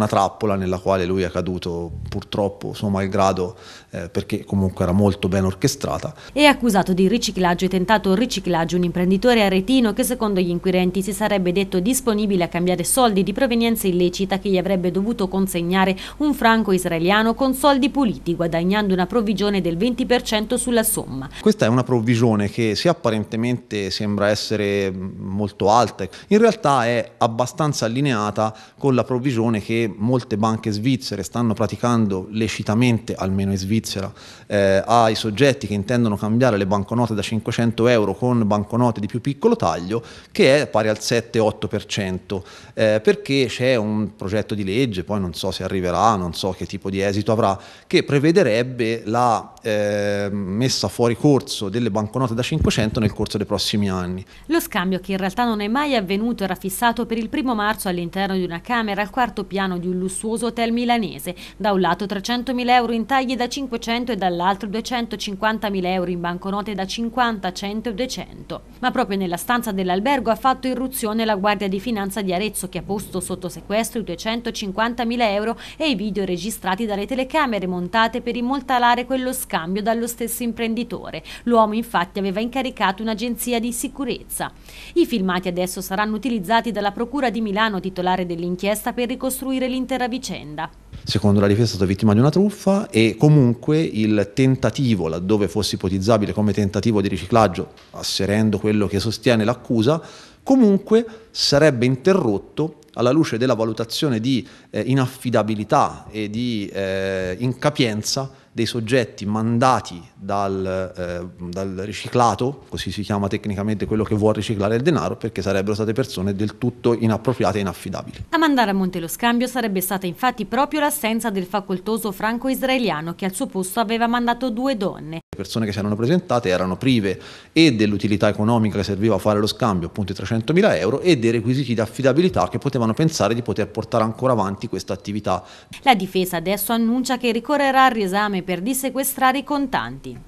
una trappola nella quale lui è caduto purtroppo, suo malgrado, eh, perché comunque era molto ben orchestrata. È accusato di riciclaggio e tentato riciclaggio un imprenditore aretino che secondo gli inquirenti si sarebbe detto disponibile a cambiare soldi di provenienza illecita che gli avrebbe dovuto consegnare un franco israeliano con soldi puliti, guadagnando una provvigione del 20% sulla somma. Questa è una provvigione che se apparentemente sembra essere mm, molto alta, in realtà è abbastanza allineata con la provvigione che molte banche svizzere stanno praticando lecitamente, almeno in Svizzera, eh, ai soggetti che intendono cambiare le banconote da 500 euro con banconote di più piccolo taglio, che è pari al 7-8%, eh, perché c'è un progetto di legge, poi non so se arriverà, non so che tipo di esito avrà, che prevederebbe la eh, messa fuori corso delle banconote da 500 nel corso dei prossimi anni. Lo scambio, che in realtà non è mai avvenuto, era fissato per il primo marzo all'interno di una camera al quarto piano di un lussuoso hotel milanese. Da un lato 300.000 euro in tagli da 500 e dall'altro 250.000 euro in banconote da 50, 100 e 200. Ma proprio nella stanza dell'albergo ha fatto irruzione la Guardia di Finanza di Arezzo che ha posto sotto sequestro i 250.000 euro e i video registrati dalle telecamere montate per immoltalare quello scambio dallo stesso imprenditore. L'uomo infatti aveva incaricato un'agenzia di sicurezza. I filmati adesso saranno utilizzati dalla Procura di Milano titolare dell'inchiesta per ricostruire approfondire l'intera vicenda. Secondo la difesa è stata vittima di una truffa e comunque il tentativo, laddove fosse ipotizzabile come tentativo di riciclaggio, asserendo quello che sostiene l'accusa, comunque sarebbe interrotto alla luce della valutazione di eh, inaffidabilità e di eh, incapienza dei soggetti mandati dal, eh, dal, riciclato, così si chiama tecnicamente quello che vuole riciclare il denaro, perché sarebbero state persone del tutto inappropriate e inaffidabili. A mandare a monte lo scambio sarebbe stata infatti proprio l'assenza del facoltoso franco-israeliano che al suo posto aveva mandato due donne, le persone che si erano presentate erano prive e dell'utilità economica che serviva a fare lo scambio, appunto i 300.000 euro, e dei requisiti di affidabilità che potevano pensare di poter portare ancora avanti questa attività. La difesa adesso annuncia che ricorrerà al riesame per dissequestrare i contanti.